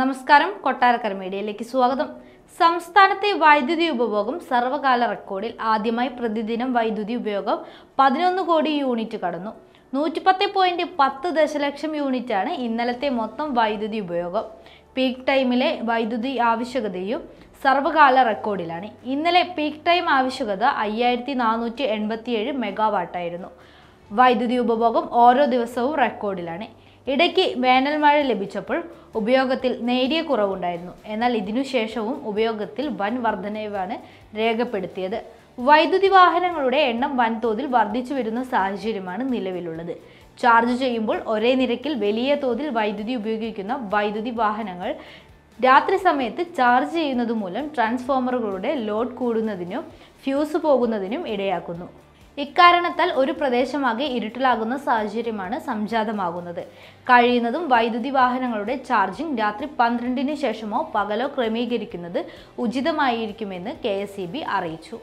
നമസ്കാരം കൊട്ടാരക്കര മീഡിയയിലേക്ക് സ്വാഗതം സംസ്ഥാനത്തെ വൈദ്യുതി ഉപഭോഗം സർവകാല റെക്കോർഡിൽ ആദ്യമായി പ്രതിദിനം വൈദ്യുതി ഉപയോഗം പതിനൊന്ന് കോടി യൂണിറ്റ് കടന്നു നൂറ്റിപ്പത്ത് പോയിന്റ് പത്ത് ദശലക്ഷം യൂണിറ്റാണ് ഇന്നലത്തെ മൊത്തം വൈദ്യുതി ഉപയോഗം പീക്ക് ടൈമിലെ വൈദ്യുതി ആവശ്യകതയും സർവകാല റെക്കോർഡിലാണ് ഇന്നലെ പീക്ക് ടൈം ആവശ്യകത അയ്യായിരത്തി നാനൂറ്റി എൺപത്തിയേഴ് മെഗാവാട്ടായിരുന്നു വൈദ്യുതി ഉപഭോഗം ഓരോ ദിവസവും റെക്കോർഡിലാണ് ഇടയ്ക്ക് വേനൽ മഴ ലഭിച്ചപ്പോൾ ഉപയോഗത്തിൽ നേരിയ കുറവുണ്ടായിരുന്നു എന്നാൽ ഇതിനുശേഷവും ഉപയോഗത്തിൽ വൻ വർധനവാണ് രേഖപ്പെടുത്തിയത് വൈദ്യുതി വാഹനങ്ങളുടെ എണ്ണം വൻതോതിൽ വർദ്ധിച്ചു വരുന്ന സാഹചര്യമാണ് നിലവിലുള്ളത് ചാർജ് ചെയ്യുമ്പോൾ ഒരേ നിരക്കിൽ വലിയ തോതിൽ വൈദ്യുതി ഉപയോഗിക്കുന്ന വൈദ്യുതി വാഹനങ്ങൾ രാത്രി സമയത്ത് ചാർജ് ചെയ്യുന്നത് മൂലം ട്രാൻസ്ഫോമറുകളുടെ ലോഡ് കൂടുന്നതിനും ഫ്യൂസ് പോകുന്നതിനും ഇടയാക്കുന്നു ഇക്കാരണത്താൽ ഒരു പ്രദേശമാകെ ഇരുട്ടിലാകുന്ന സാഹചര്യമാണ് സംജാതമാകുന്നത് കഴിയുന്നതും വൈദ്യുതി വാഹനങ്ങളുടെ ചാർജിംഗ് രാത്രി പന്ത്രണ്ടിന് ശേഷമോ പകലോ ക്രമീകരിക്കുന്നത് ഉചിതമായിരിക്കുമെന്ന് കെ അറിയിച്ചു